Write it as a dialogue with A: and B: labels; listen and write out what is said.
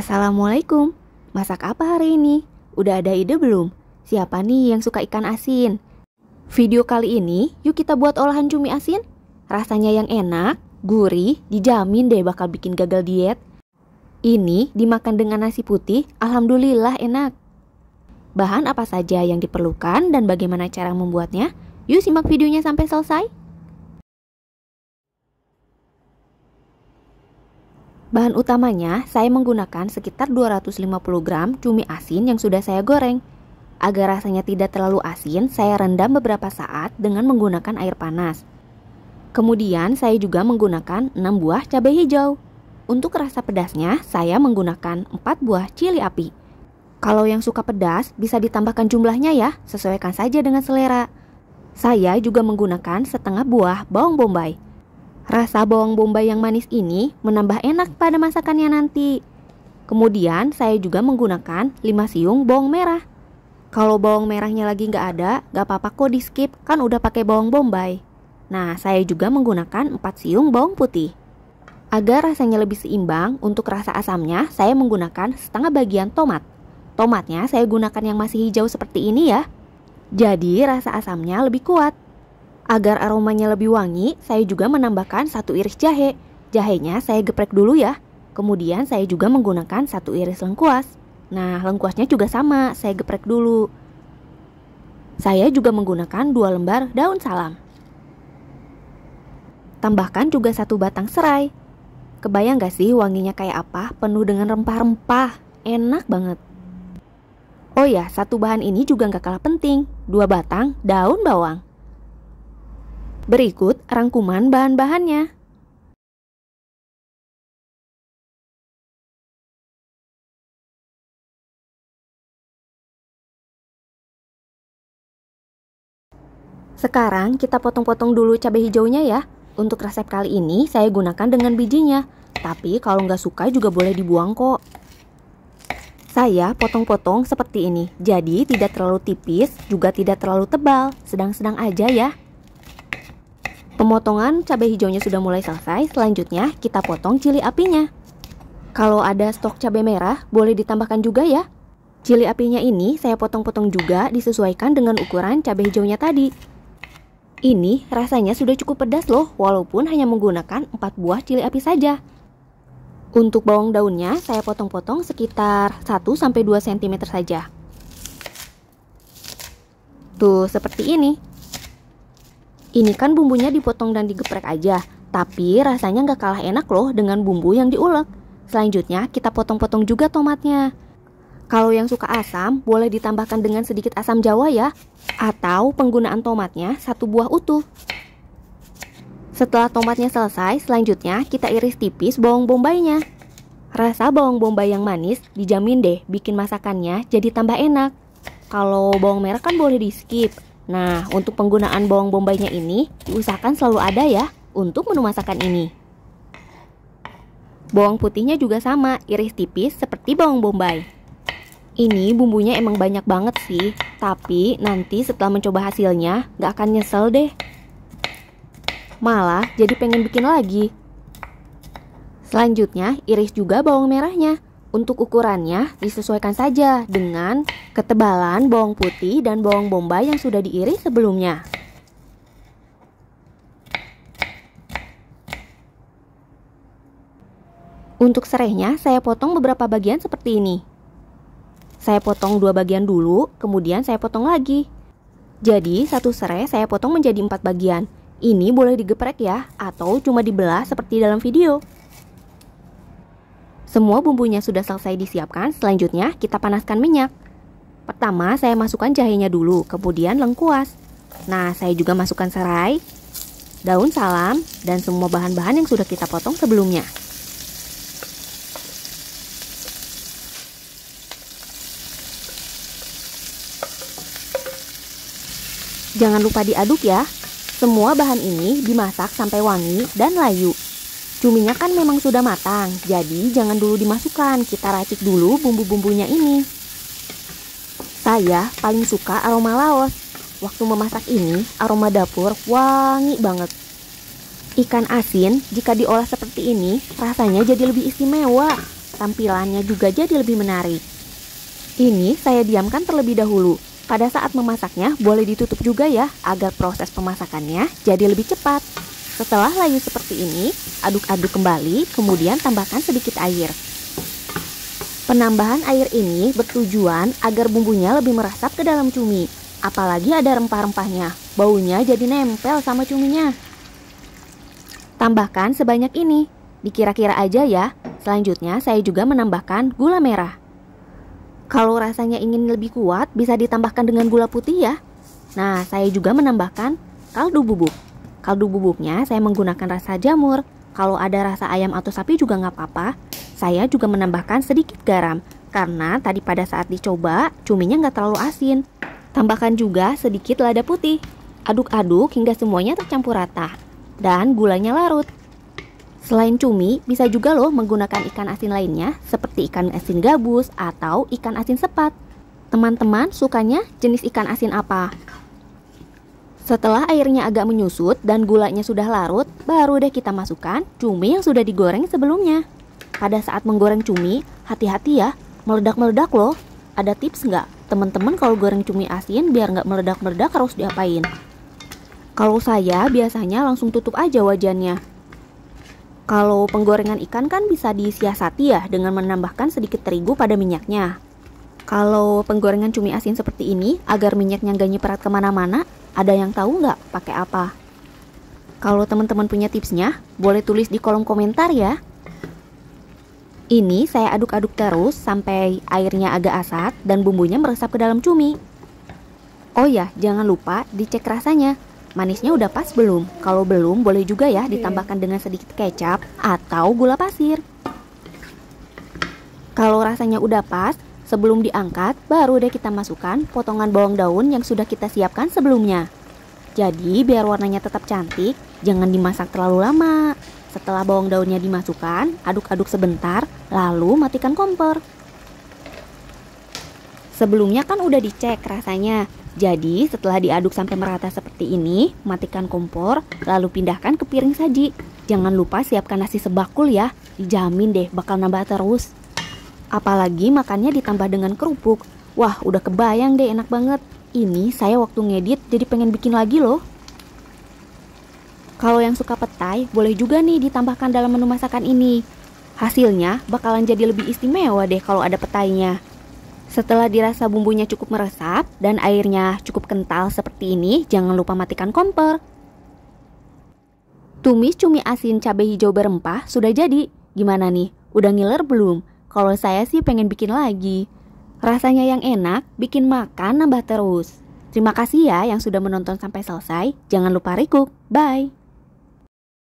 A: Assalamualaikum, masak apa hari ini? Udah ada ide belum? Siapa nih yang suka ikan asin? Video kali ini, yuk kita buat olahan cumi asin. Rasanya yang enak, gurih, dijamin deh bakal bikin gagal diet. Ini dimakan dengan nasi putih, alhamdulillah enak. Bahan apa saja yang diperlukan dan bagaimana cara membuatnya? Yuk simak videonya sampai selesai. Bahan utamanya, saya menggunakan sekitar 250 gram cumi asin yang sudah saya goreng. Agar rasanya tidak terlalu asin, saya rendam beberapa saat dengan menggunakan air panas. Kemudian, saya juga menggunakan 6 buah cabai hijau. Untuk rasa pedasnya, saya menggunakan 4 buah cili api. Kalau yang suka pedas, bisa ditambahkan jumlahnya ya, sesuaikan saja dengan selera. Saya juga menggunakan setengah buah bawang bombay. Rasa bawang bombay yang manis ini menambah enak pada masakannya nanti. Kemudian saya juga menggunakan 5 siung bawang merah. Kalau bawang merahnya lagi nggak ada, nggak apa-apa kok di skip, kan udah pakai bawang bombay. Nah, saya juga menggunakan 4 siung bawang putih. Agar rasanya lebih seimbang, untuk rasa asamnya saya menggunakan setengah bagian tomat. Tomatnya saya gunakan yang masih hijau seperti ini ya. Jadi rasa asamnya lebih kuat. Agar aromanya lebih wangi, saya juga menambahkan satu iris jahe. Jahenya saya geprek dulu ya. Kemudian saya juga menggunakan satu iris lengkuas. Nah, lengkuasnya juga sama, saya geprek dulu. Saya juga menggunakan dua lembar daun salam. Tambahkan juga satu batang serai. Kebayang gak sih wanginya kayak apa? Penuh dengan rempah-rempah. Enak banget. Oh ya, satu bahan ini juga gak kalah penting. Dua batang daun bawang. Berikut rangkuman bahan-bahannya. Sekarang kita potong-potong dulu cabai hijaunya ya. Untuk resep kali ini saya gunakan dengan bijinya. Tapi kalau nggak suka juga boleh dibuang kok. Saya potong-potong seperti ini, jadi tidak terlalu tipis, juga tidak terlalu tebal, sedang-sedang aja ya. Pemotongan cabai hijaunya sudah mulai selesai, selanjutnya kita potong cili apinya. Kalau ada stok cabai merah, boleh ditambahkan juga ya. Cili apinya ini saya potong-potong juga disesuaikan dengan ukuran cabai hijaunya tadi. Ini rasanya sudah cukup pedas loh, walaupun hanya menggunakan 4 buah cili api saja. Untuk bawang daunnya, saya potong-potong sekitar 1-2 cm saja. Tuh, seperti ini. Ini kan bumbunya dipotong dan digeprek aja, tapi rasanya nggak kalah enak loh dengan bumbu yang diulek. Selanjutnya kita potong-potong juga tomatnya. Kalau yang suka asam, boleh ditambahkan dengan sedikit asam jawa ya, atau penggunaan tomatnya satu buah utuh. Setelah tomatnya selesai, selanjutnya kita iris tipis bawang bombaynya. Rasa bawang bombay yang manis dijamin deh bikin masakannya jadi tambah enak. Kalau bawang merah kan boleh di skip, Nah, untuk penggunaan bawang bombaynya ini diusahakan selalu ada ya untuk menu masakan ini. Bawang putihnya juga sama, iris tipis seperti bawang bombay. Ini bumbunya emang banyak banget sih, tapi nanti setelah mencoba hasilnya gak akan nyesel deh. Malah jadi pengen bikin lagi. Selanjutnya, iris juga bawang merahnya. Untuk ukurannya, disesuaikan saja dengan ketebalan bawang putih dan bawang bombay yang sudah diiris sebelumnya. Untuk serainya, saya potong beberapa bagian seperti ini. Saya potong dua bagian dulu, kemudian saya potong lagi. Jadi, satu serai saya potong menjadi empat bagian. Ini boleh digeprek ya, atau cuma dibelah seperti dalam video. Semua bumbunya sudah selesai disiapkan, selanjutnya kita panaskan minyak. Pertama, saya masukkan jahenya dulu, kemudian lengkuas. Nah, saya juga masukkan serai, daun salam, dan semua bahan-bahan yang sudah kita potong sebelumnya. Jangan lupa diaduk ya. Semua bahan ini dimasak sampai wangi dan layu. Cuminya kan memang sudah matang, jadi jangan dulu dimasukkan. Kita racik dulu bumbu-bumbunya ini. Saya paling suka aroma laos. Waktu memasak ini, aroma dapur wangi banget. Ikan asin jika diolah seperti ini, rasanya jadi lebih istimewa. Tampilannya juga jadi lebih menarik. Ini saya diamkan terlebih dahulu. Pada saat memasaknya, boleh ditutup juga ya, agar proses pemasakannya jadi lebih cepat. Setelah layu seperti ini, aduk-aduk kembali, kemudian tambahkan sedikit air. Penambahan air ini bertujuan agar bumbunya lebih meresap ke dalam cumi, apalagi ada rempah-rempahnya. Baunya jadi nempel sama cuminya. Tambahkan sebanyak ini, dikira-kira aja ya. Selanjutnya saya juga menambahkan gula merah. Kalau rasanya ingin lebih kuat, bisa ditambahkan dengan gula putih ya. Nah, saya juga menambahkan kaldu bubuk. Kaldu bubuknya saya menggunakan rasa jamur. Kalau ada rasa ayam atau sapi juga nggak apa-apa. Saya juga menambahkan sedikit garam karena tadi pada saat dicoba cuminya nggak terlalu asin. Tambahkan juga sedikit lada putih. Aduk-aduk hingga semuanya tercampur rata dan gulanya larut. Selain cumi, bisa juga loh menggunakan ikan asin lainnya seperti ikan asin gabus atau ikan asin sepat. Teman-teman sukanya jenis ikan asin apa? Setelah airnya agak menyusut dan gulanya sudah larut, baru deh kita masukkan cumi yang sudah digoreng sebelumnya. Pada saat menggoreng cumi, hati-hati ya, meledak-meledak loh. Ada tips nggak? Teman-teman kalau goreng cumi asin biar nggak meledak-meledak harus diapain? Kalau saya biasanya langsung tutup aja wajannya. Kalau penggorengan ikan kan bisa disiasati ya dengan menambahkan sedikit terigu pada minyaknya. Kalau penggorengan cumi asin seperti ini, agar minyaknya nggak nyiprat kemana-mana, ada yang tahu nggak pakai apa? Kalau teman-teman punya tipsnya, boleh tulis di kolom komentar ya. Ini saya aduk-aduk terus sampai airnya agak asat dan bumbunya meresap ke dalam cumi. Oh ya, jangan lupa dicek rasanya. Manisnya udah pas belum? Kalau belum, boleh juga ya iya. ditambahkan dengan sedikit kecap atau gula pasir. Kalau rasanya udah pas, Sebelum diangkat, baru deh kita masukkan potongan bawang daun yang sudah kita siapkan sebelumnya. Jadi biar warnanya tetap cantik, jangan dimasak terlalu lama. Setelah bawang daunnya dimasukkan, aduk-aduk sebentar, lalu matikan kompor. Sebelumnya kan udah dicek rasanya. Jadi setelah diaduk sampai merata seperti ini, matikan kompor, lalu pindahkan ke piring saji. Jangan lupa siapkan nasi sebakul ya, dijamin deh bakal nambah terus. Apalagi makannya ditambah dengan kerupuk. Wah, udah kebayang deh enak banget. Ini saya waktu ngedit jadi pengen bikin lagi loh. Kalau yang suka petai, boleh juga nih ditambahkan dalam menu masakan ini. Hasilnya bakalan jadi lebih istimewa deh kalau ada petainya. Setelah dirasa bumbunya cukup meresap dan airnya cukup kental seperti ini, jangan lupa matikan kompor. Tumis cumi asin cabai hijau berempah sudah jadi. Gimana nih? Udah ngiler belum? Kalau saya sih pengen bikin lagi. Rasanya yang enak, bikin makan nambah terus. Terima kasih ya yang sudah menonton sampai selesai. Jangan lupa rekuk. Bye.